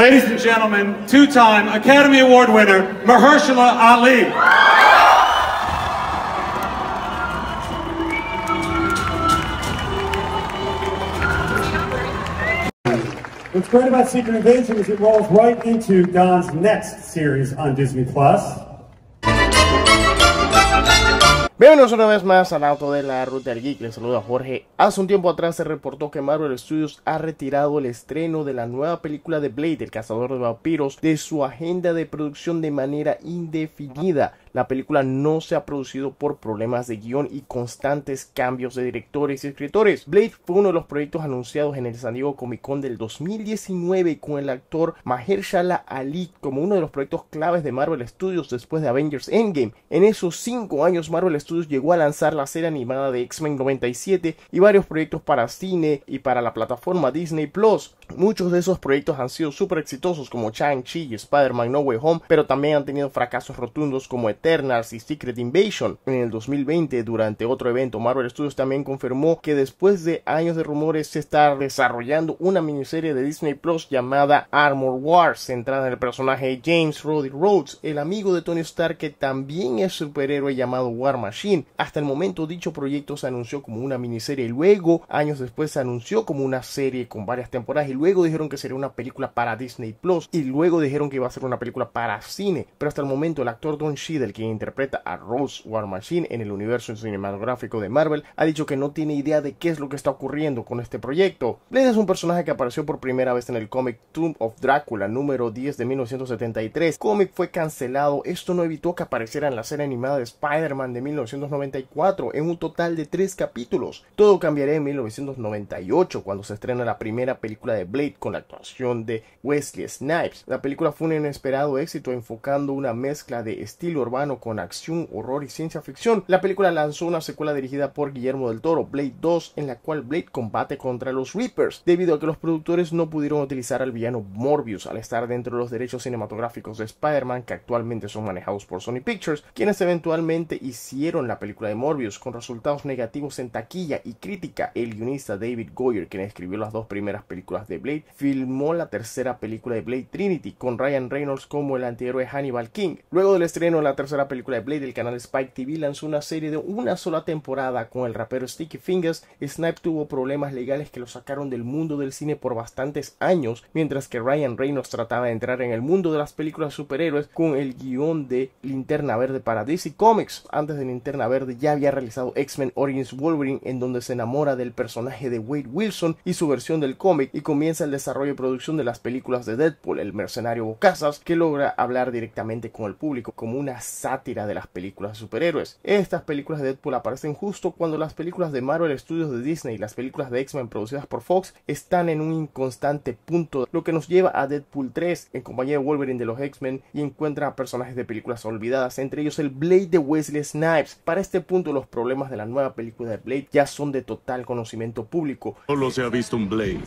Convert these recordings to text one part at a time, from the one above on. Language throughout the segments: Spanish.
ladies and gentlemen, two-time Academy Award winner, Mahershala Ali. What's great about Secret Invasion is it rolls right into Don's next series on Disney Plus. Bienvenidos una vez más al auto de la Ruta del Geek, les a Jorge. Hace un tiempo atrás se reportó que Marvel Studios ha retirado el estreno de la nueva película de Blade, el cazador de vampiros, de su agenda de producción de manera indefinida. La película no se ha producido por problemas de guión y constantes cambios de directores y escritores. Blade fue uno de los proyectos anunciados en el San Diego Comic Con del 2019 con el actor Mahershala Ali como uno de los proyectos claves de Marvel Studios después de Avengers Endgame. En esos cinco años Marvel Studios llegó a lanzar la serie animada de X-Men 97 y varios proyectos para cine y para la plataforma Disney Plus. Muchos de esos proyectos han sido súper exitosos como Chang-Chi y Spider-Man No Way Home, pero también han tenido fracasos rotundos como Eternals y Secret Invasion. En el 2020, durante otro evento, Marvel Studios también confirmó que después de años de rumores se está desarrollando una miniserie de Disney Plus llamada Armor Wars, centrada en el personaje James Roddy Rhodes, el amigo de Tony Stark que también es superhéroe llamado War Machine. Hasta el momento dicho proyecto se anunció como una miniserie y luego años después se anunció como una serie con varias temporadas y luego dijeron que sería una película para Disney Plus y luego dijeron que iba a ser una película para cine, pero hasta el momento el actor Don Cheadle quien interpreta a Rose War Machine en el universo cinematográfico de Marvel, ha dicho que no tiene idea de qué es lo que está ocurriendo con este proyecto. Blade es un personaje que apareció por primera vez en el cómic Tomb of Drácula número 10 de 1973. El cómic fue cancelado, esto no evitó que apareciera en la serie animada de Spider-Man de 1994 en un total de tres capítulos. Todo cambiaría en 1998 cuando se estrena la primera película de Blade con la actuación de Wesley Snipes. La película fue un inesperado éxito enfocando una mezcla de estilo urbano con acción, horror y ciencia ficción, la película lanzó una secuela dirigida por Guillermo del Toro, Blade 2, en la cual Blade combate contra los Reapers, debido a que los productores no pudieron utilizar al villano Morbius al estar dentro de los derechos cinematográficos de Spider-Man que actualmente son manejados por Sony Pictures, quienes eventualmente hicieron la película de Morbius con resultados negativos en taquilla y crítica. El guionista David Goyer, quien escribió las dos primeras películas de Blade, filmó la tercera película de Blade Trinity con Ryan Reynolds como el antihéroe Hannibal King. Luego del estreno de la tercera la película de Blade, el canal Spike TV lanzó una serie de una sola temporada con el rapero Sticky Fingers. Snipe tuvo problemas legales que lo sacaron del mundo del cine por bastantes años, mientras que Ryan Reynolds trataba de entrar en el mundo de las películas superhéroes con el guión de Linterna Verde para DC Comics. Antes de Linterna Verde ya había realizado X-Men Origins Wolverine, en donde se enamora del personaje de Wade Wilson y su versión del cómic, y comienza el desarrollo y producción de las películas de Deadpool, el mercenario Bocazas, que logra hablar directamente con el público como una sátira de las películas de superhéroes. Estas películas de Deadpool aparecen justo cuando las películas de Marvel Studios de Disney y las películas de X-Men producidas por Fox están en un inconstante punto, lo que nos lleva a Deadpool 3 en compañía de Wolverine de los X-Men y encuentra a personajes de películas olvidadas, entre ellos el Blade de Wesley Snipes. Para este punto los problemas de la nueva película de Blade ya son de total conocimiento público. Solo se ha visto un Blade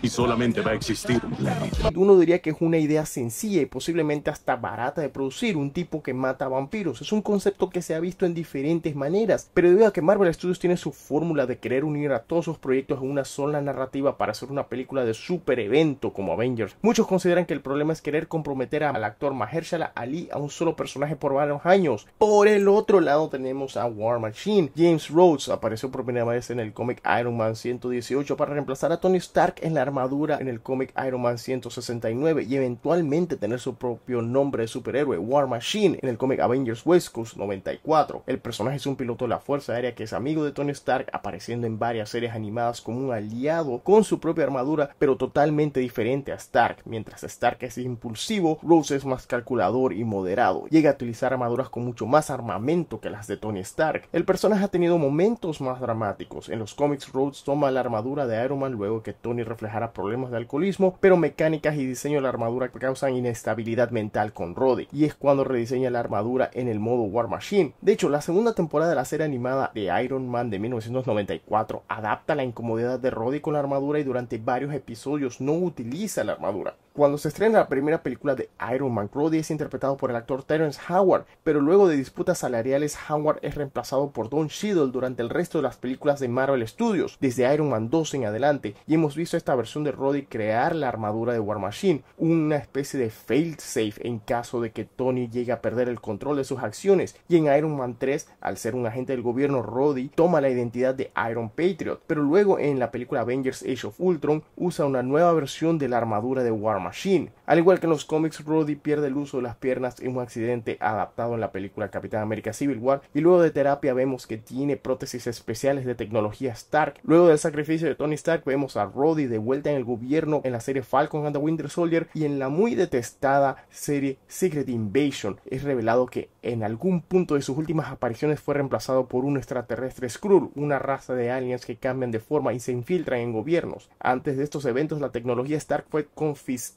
y solamente va a existir un Blade. Uno diría que es una idea sencilla y posiblemente hasta barata de producir, un tipo que mata vampiros, Es un concepto que se ha visto en diferentes maneras, pero debido a que Marvel Studios tiene su fórmula de querer unir a todos sus proyectos en una sola narrativa para hacer una película de super evento como Avengers, muchos consideran que el problema es querer comprometer al actor Mahershala Ali a un solo personaje por varios años. Por el otro lado tenemos a War Machine. James Rhodes apareció por primera vez en el cómic Iron Man 118 para reemplazar a Tony Stark en la armadura en el cómic Iron Man 169 y eventualmente tener su propio nombre de superhéroe, War Machine, en el cómic Avengers West 94. El personaje es un piloto de la Fuerza Aérea que es amigo de Tony Stark, apareciendo en varias series animadas como un aliado con su propia armadura, pero totalmente diferente a Stark. Mientras Stark es impulsivo, Rhodes es más calculador y moderado. Llega a utilizar armaduras con mucho más armamento que las de Tony Stark. El personaje ha tenido momentos más dramáticos. En los cómics, Rhodes toma la armadura de Iron Man luego que Tony reflejara problemas de alcoholismo, pero mecánicas y diseño de la armadura causan inestabilidad mental con Rhodey. Y es cuando rediseña la armadura en el modo War Machine. De hecho, la segunda temporada de la serie animada de Iron Man de 1994 adapta la incomodidad de Roddy con la armadura y durante varios episodios no utiliza la armadura. Cuando se estrena la primera película de Iron Man, Roddy es interpretado por el actor Terence Howard, pero luego de disputas salariales, Howard es reemplazado por Don Cheadle durante el resto de las películas de Marvel Studios, desde Iron Man 2 en adelante, y hemos visto esta versión de Roddy crear la armadura de War Machine, una especie de failsafe en caso de que Tony llegue a perder el control de sus acciones, y en Iron Man 3, al ser un agente del gobierno, Roddy toma la identidad de Iron Patriot, pero luego en la película Avengers Age of Ultron usa una nueva versión de la armadura de War Machine. Al igual que en los cómics, Roddy pierde el uso de las piernas en un accidente adaptado en la película Capitán América Civil War y luego de terapia vemos que tiene prótesis especiales de tecnología Stark. Luego del sacrificio de Tony Stark vemos a Roddy de vuelta en el gobierno en la serie Falcon and the Winter Soldier y en la muy detestada serie Secret Invasion. Es revelado que en algún punto de sus últimas apariciones fue reemplazado por un extraterrestre Skrull, una raza de aliens que cambian de forma y se infiltran en gobiernos. Antes de estos eventos la tecnología Stark fue confiscada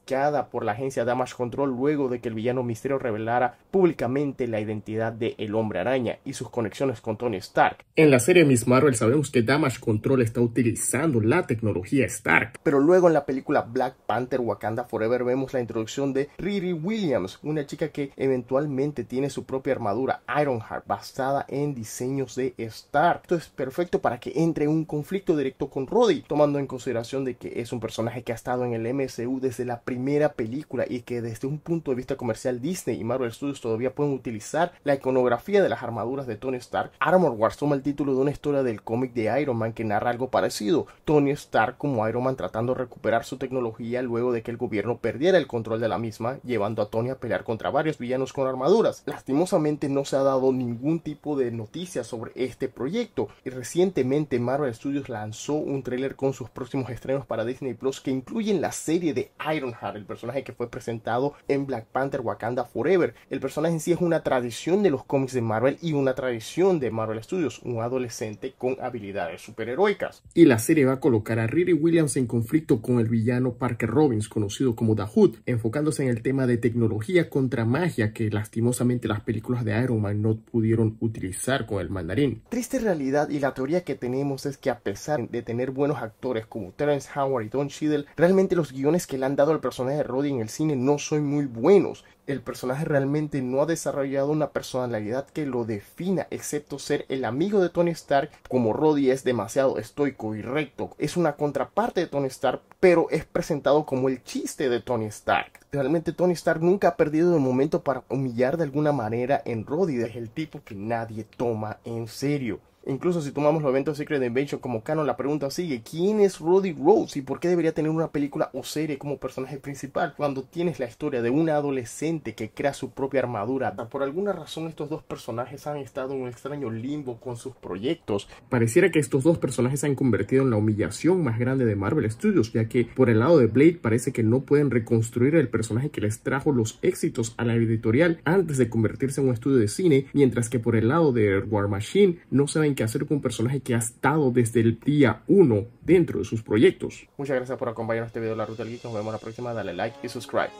por la agencia Damage Control luego de que el villano Misterio revelara públicamente la identidad de el Hombre Araña y sus conexiones con Tony Stark. En la serie Miss Marvel sabemos que Damage Control está utilizando la tecnología Stark, pero luego en la película Black Panther Wakanda Forever vemos la introducción de Riri Williams, una chica que eventualmente tiene su propia armadura Ironheart basada en diseños de Stark. Esto es perfecto para que entre un conflicto directo con Roddy, tomando en consideración de que es un personaje que ha estado en el MCU desde la primera película y que desde un punto de vista comercial Disney y Marvel Studios todavía pueden utilizar la iconografía de las armaduras de Tony Stark, Armor Wars toma el título de una historia del cómic de Iron Man que narra algo parecido, Tony Stark como Iron Man tratando de recuperar su tecnología luego de que el gobierno perdiera el control de la misma, llevando a Tony a pelear contra varios villanos con armaduras. Lastimosamente no se ha dado ningún tipo de noticia sobre este proyecto y recientemente Marvel Studios lanzó un tráiler con sus próximos estrenos para Disney Plus que incluyen la serie de Iron el personaje que fue presentado en Black Panther Wakanda Forever. El personaje en sí es una tradición de los cómics de Marvel y una tradición de Marvel Studios, un adolescente con habilidades superheroicas. Y la serie va a colocar a Riri Williams en conflicto con el villano Parker Robbins, conocido como Dahood, enfocándose en el tema de tecnología contra magia que lastimosamente las películas de Iron Man no pudieron utilizar con el mandarín. Triste realidad y la teoría que tenemos es que a pesar de tener buenos actores como Terence Howard y Don Cheadle, realmente los guiones que le han dado al personaje de Roddy en el cine no son muy buenos. El personaje realmente no ha desarrollado una personalidad que lo defina, excepto ser el amigo de Tony Stark. Como Roddy es demasiado estoico y recto, es una contraparte de Tony Stark, pero es presentado como el chiste de Tony Stark. Realmente Tony Stark nunca ha perdido el momento para humillar de alguna manera en Roddy, es el tipo que nadie toma en serio. Incluso si tomamos los eventos de Secret Invasion como canon, la pregunta sigue, ¿quién es Roddy Rhodes y por qué debería tener una película o serie como personaje principal cuando tienes la historia de un adolescente que crea su propia armadura? Por alguna razón estos dos personajes han estado en un extraño limbo con sus proyectos. Pareciera que estos dos personajes se han convertido en la humillación más grande de Marvel Studios, ya que por el lado de Blade parece que no pueden reconstruir el personaje que les trajo los éxitos a la editorial antes de convertirse en un estudio de cine, mientras que por el lado de War Machine no se que hacer con un personaje que ha estado desde el día 1 dentro de sus proyectos. Muchas gracias por acompañarnos este video de la Ruta del Geek. Nos vemos la próxima. Dale like y subscribe.